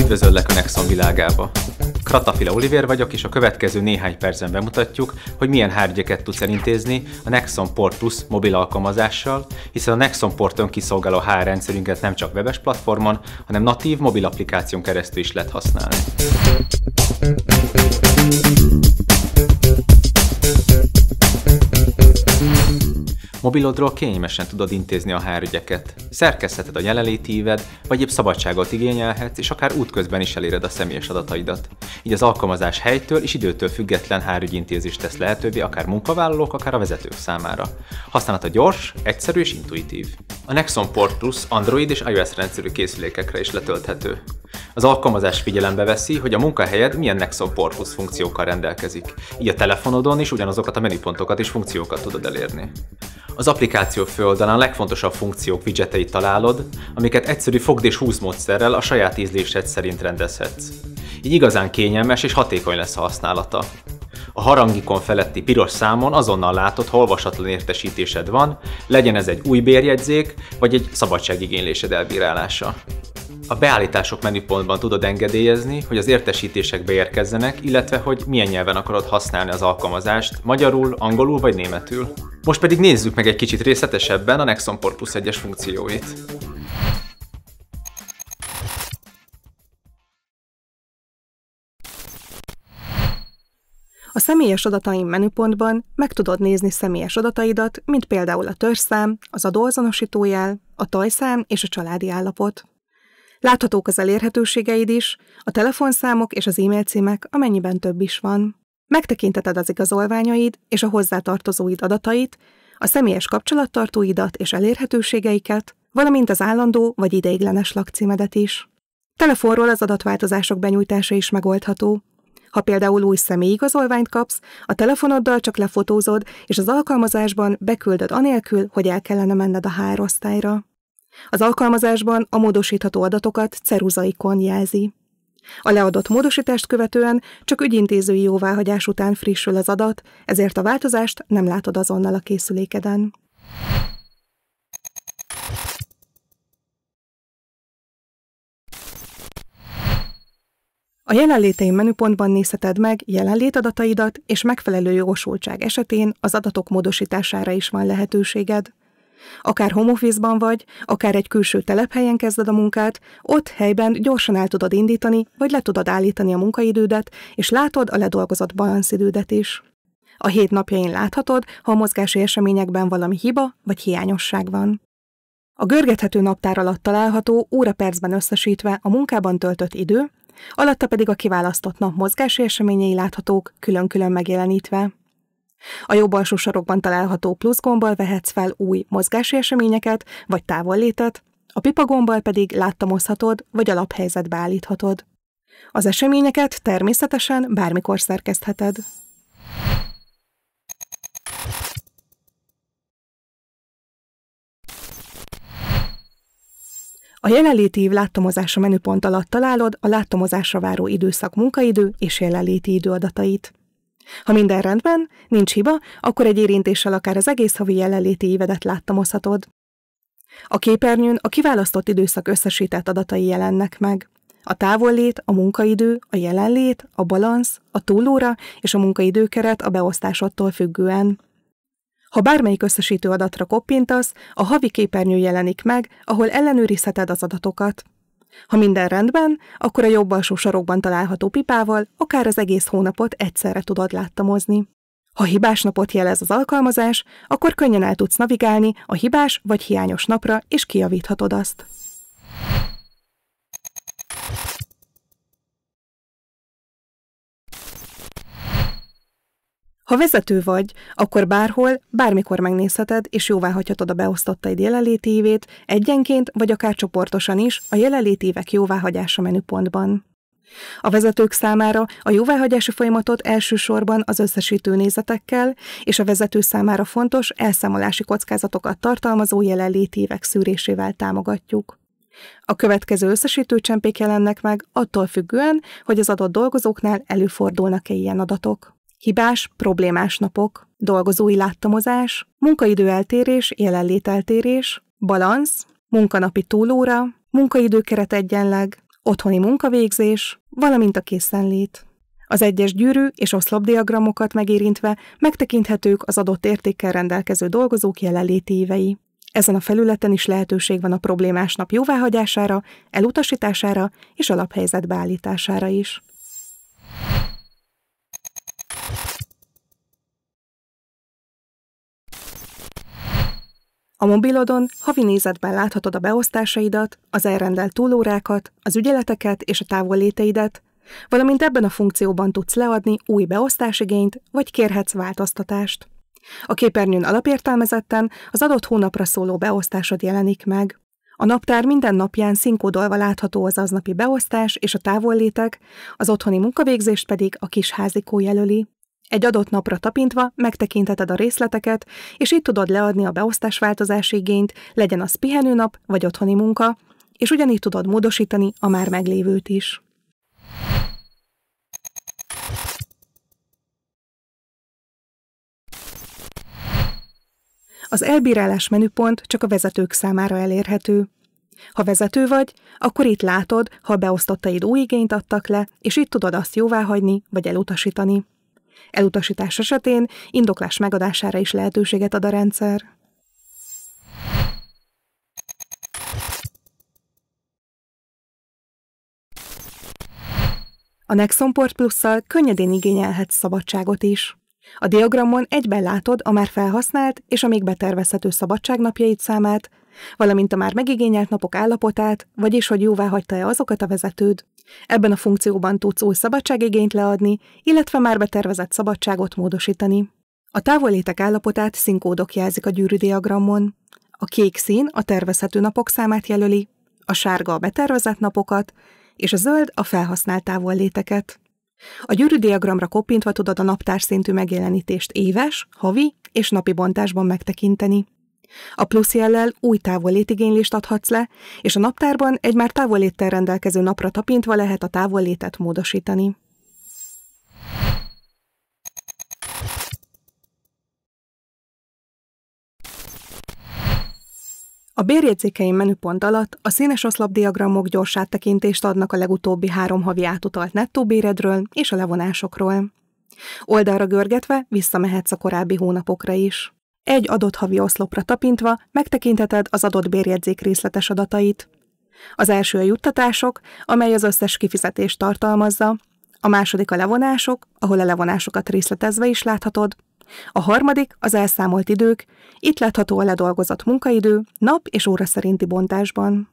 Üdvözöllek a Nexon világába! Kratafila Oliver vagyok, és a következő néhány percben bemutatjuk, hogy milyen hárgyeket tudsz elintézni a Nexon Port Plus mobil alkalmazással, hiszen a Nexon Port önkiszolgáló HR rendszerünket nem csak webes platformon, hanem natív mobil applikáción keresztül is lehet használni. Mobilodról kényelmesen tudod intézni a hárügyeket. Szerkeszheted a jelenléti íved, vagy épp szabadságot igényelhetsz, és akár útközben is eléred a személyes adataidat. Így az alkalmazás helytől és időtől független hárügyintézést tesz lehetővé akár munkavállalók, akár a vezetők számára. Használata gyors, egyszerű és intuitív. A Nexon Portus Android és iOS rendszerű készülékekre is letölthető. Az alkalmazás figyelembe veszi, hogy a munkahelyed milyen Nexon Portus funkciókkal rendelkezik, így a telefonodon is ugyanazokat a menüpontokat és funkciókat tudod elérni. Az applikáció főoldalán a legfontosabb funkciók widgeteit találod, amiket egyszerű fogd és húz módszerrel a saját ízlésed szerint rendezhetsz. Így igazán kényelmes és hatékony lesz a használata. A harangikon feletti piros számon azonnal látod, ha olvasatlan értesítésed van, legyen ez egy új bérjegyzék, vagy egy szabadságigénylésed elbírálása. A beállítások menüpontban tudod engedélyezni, hogy az értesítések beérkezzenek, illetve hogy milyen nyelven akarod használni az alkalmazást, magyarul, angolul vagy németül. Most pedig nézzük meg egy kicsit részletesebben a Nexon Port Plus 1-es funkcióit. A személyes adataim menüpontban meg tudod nézni személyes adataidat, mint például a törzszám, az adóazonosítójel, a tajszám és a családi állapot. Láthatók az elérhetőségeid is, a telefonszámok és az e-mail címek, amennyiben több is van. Megtekinteted az igazolványaid és a hozzátartozóid adatait, a személyes kapcsolattartóidat és elérhetőségeiket, valamint az állandó vagy ideiglenes lakcímedet is. Telefonról az adatváltozások benyújtása is megoldható. Ha például új személyigazolványt kapsz, a telefonoddal csak lefotózod, és az alkalmazásban beküldöd anélkül, hogy el kellene menned a HR osztályra. Az alkalmazásban a módosítható adatokat ceruzaikon jelzi. A leadott módosítást követően csak ügyintézői jóváhagyás után frissül az adat, ezért a változást nem látod azonnal a készülékeden. A jelenléteim menüpontban nézheted meg jelenlét adataidat, és megfelelő jogosultság esetén az adatok módosítására is van lehetőséged. Akár homofizban vagy, akár egy külső telephelyen kezded a munkát, ott helyben gyorsan el tudod indítani, vagy le tudod állítani a munkaidődet, és látod a ledolgozott balanszidődet is. A hét napjain láthatod, ha a mozgási eseményekben valami hiba vagy hiányosság van. A görgethető naptár alatt található, óra-percben összesítve a munkában töltött idő, alatta pedig a kiválasztott nap mozgási eseményei láthatók külön-külön megjelenítve. A jobb alsó sarokban található plusz gombbal vehetsz fel új mozgási eseményeket vagy távollétet, a pipa gombbal pedig láttamozhatod vagy alaphelyzetbe állíthatod. Az eseményeket természetesen bármikor szerkesztheted. A jelenléti év láttomozása menüpont alatt találod a láttamozásra váró időszak munkaidő és jelenléti idő adatait. Ha minden rendben, nincs hiba, akkor egy érintéssel akár az egész havi jelenléti évedet láttamozhatod. A képernyőn a kiválasztott időszak összesített adatai jelennek meg. A távollét, a munkaidő, a jelenlét, a balansz, a túlóra és a munkaidőkeret a beosztásodtól függően. Ha bármelyik összesítő adatra koppintasz, a havi képernyő jelenik meg, ahol ellenőrizheted az adatokat. Ha minden rendben, akkor a jobb alsó sarokban található pipával akár az egész hónapot egyszerre tudod láttamozni. Ha hibás napot jelez az alkalmazás, akkor könnyen el tudsz navigálni a hibás vagy hiányos napra, és kijavíthatod azt. Ha vezető vagy, akkor bárhol, bármikor megnézheted és jóváhagyhatod a beosztottaid évét egyenként vagy akár csoportosan is a évek jóváhagyása menüpontban. A vezetők számára a jóváhagyási folyamatot elsősorban az összesítő nézetekkel és a vezető számára fontos elszámolási kockázatokat tartalmazó évek szűrésével támogatjuk. A következő összesítő csempék jelennek meg attól függően, hogy az adott dolgozóknál előfordulnak-e ilyen adatok. Hibás, problémás napok, dolgozói láttamozás, munkaidőeltérés, jelenlételtérés, balansz, munkanapi túlóra, munkaidőkeret egyenleg, otthoni munkavégzés, valamint a készenlét. Az egyes gyűrű és oszlopdiagramokat megérintve megtekinthetők az adott értékkel rendelkező dolgozók jelenléti évei. Ezen a felületen is lehetőség van a problémás nap jóváhagyására, elutasítására és alaphelyzet beállítására is. A mobilodon havi nézetben láthatod a beosztásaidat, az elrendelt túlórákat, az ügyeleteket és a távolléteidet, valamint ebben a funkcióban tudsz leadni új beosztásigényt, vagy kérhetsz változtatást. A képernyőn alapértelmezetten az adott hónapra szóló beosztásod jelenik meg. A naptár minden napján szinkódolva látható az aznapi beosztás és a távollétek, az otthoni munkavégzést pedig a kis házikó jelöli. Egy adott napra tapintva megtekinteted a részleteket, és itt tudod leadni a beosztásváltozási igényt, legyen az pihenőnap vagy otthoni munka, és ugyanígy tudod módosítani a már meglévőt is. Az elbírálás menüpont csak a vezetők számára elérhető. Ha vezető vagy, akkor itt látod, ha a beosztottaid új igényt adtak le, és itt tudod azt jóváhagyni vagy elutasítani. Elutasítás esetén indoklás megadására is lehetőséget ad a rendszer. A Nexon Port Plus-szal könnyedén igényelhetsz szabadságot is. A diagramon egyben látod a már felhasznált és a még betervezhető szabadságnapjait számát, valamint a már megigényelt napok állapotát, vagyis hogy jóvá hagyta-e azokat a vezetőd. Ebben a funkcióban tudsz új szabadságigényt leadni, illetve már betervezett szabadságot módosítani. A távolétek állapotát színkódok jelzik a gyűrűdiagramon. A kék szín a tervezhető napok számát jelöli, a sárga a betervezett napokat, és a zöld a felhasznált távolléteket. A gyűrűdiagramra koppintva tudod a naptárszintű szintű megjelenítést éves, havi és napi bontásban megtekinteni. A plusz jellel új távollétigénylést adhatsz le, és a naptárban egy már távolléttel rendelkező napra tapintva lehet a távollétet módosítani. A bérjegyzékeim menüpont alatt a színes oszlopdiagramok gyors áttekintést adnak a legutóbbi három havi átutalt béredről és a levonásokról. Oldalra görgetve visszamehetsz a korábbi hónapokra is egy adott havi oszlopra tapintva megtekintheted az adott bérjegyzék részletes adatait. Az első a juttatások, amely az összes kifizetést tartalmazza, a második a levonások, ahol a levonásokat részletezve is láthatod, a harmadik az elszámolt idők, itt látható a ledolgozott munkaidő nap és óra szerinti bontásban.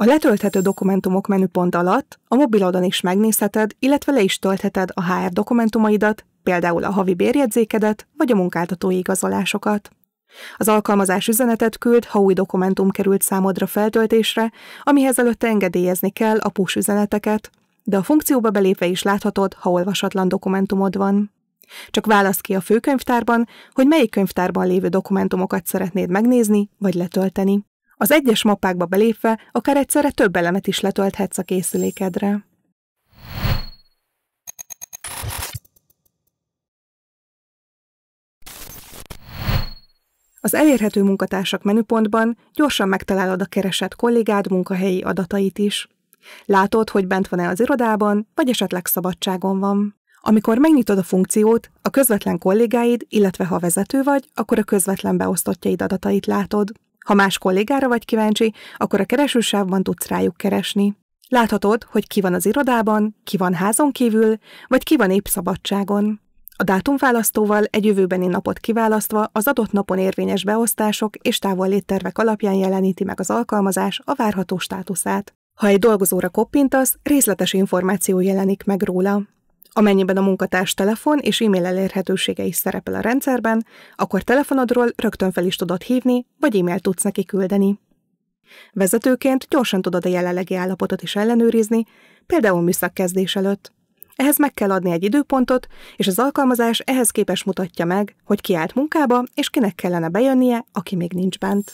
A letölthető dokumentumok menüpont alatt a mobilodon is megnézheted, illetve le is töltheted a HR dokumentumaidat, például a havi bérjegyzékedet vagy a munkáltatói igazolásokat. Az alkalmazás üzenetet küld, ha új dokumentum került számodra feltöltésre, amihez előtte engedélyezni kell a push üzeneteket, de a funkcióba belépve is láthatod, ha olvasatlan dokumentumod van. Csak válasz ki a főkönyvtárban, hogy melyik könyvtárban lévő dokumentumokat szeretnéd megnézni vagy letölteni. Az egyes mappákba belépve akár egyszerre több elemet is letölthetsz a készülékedre. Az elérhető munkatársak menüpontban gyorsan megtalálod a keresett kollégád munkahelyi adatait is. Látod, hogy bent van-e az irodában, vagy esetleg szabadságon van. Amikor megnyitod a funkciót, a közvetlen kollégáid, illetve ha vezető vagy, akkor a közvetlen beosztottjaid adatait látod. Ha más kollégára vagy kíváncsi, akkor a keresősávban tudsz rájuk keresni. Láthatod, hogy ki van az irodában, ki van házon kívül, vagy ki van épp szabadságon. A dátumválasztóval egy jövőbeni napot kiválasztva az adott napon érvényes beosztások és léttervek alapján jeleníti meg az alkalmazás a várható státuszát. Ha egy dolgozóra koppintasz, részletes információ jelenik meg róla. Amennyiben a munkatárs telefon és e-mail elérhetősége is szerepel a rendszerben, akkor telefonodról rögtön fel is tudod hívni, vagy e-mailt tudsz neki küldeni. Vezetőként gyorsan tudod a jelenlegi állapotot is ellenőrizni, például műszakkezdés előtt. Ehhez meg kell adni egy időpontot, és az alkalmazás ehhez képes mutatja meg, hogy ki állt munkába, és kinek kellene bejönnie, aki még nincs bent.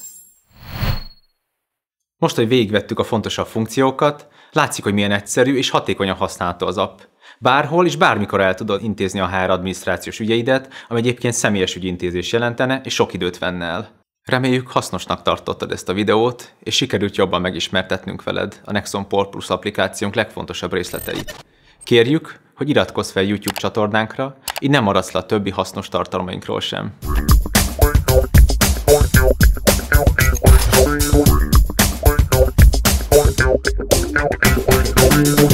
Most, hogy végigvettük a fontosabb funkciókat, látszik, hogy milyen egyszerű és hatékonyan használható az app – Bárhol és bármikor el tudod intézni a HR adminisztrációs ügyeidet, ami egyébként személyes ügyintézés jelentene, és sok időt venne el. Reméljük hasznosnak tartottad ezt a videót, és sikerült jobban megismertetnünk veled a Nexon Port Plus applikációnk legfontosabb részleteit. Kérjük, hogy iratkozz fel YouTube csatornánkra, így nem maradsz le a többi hasznos tartalmainkról sem. Thank you.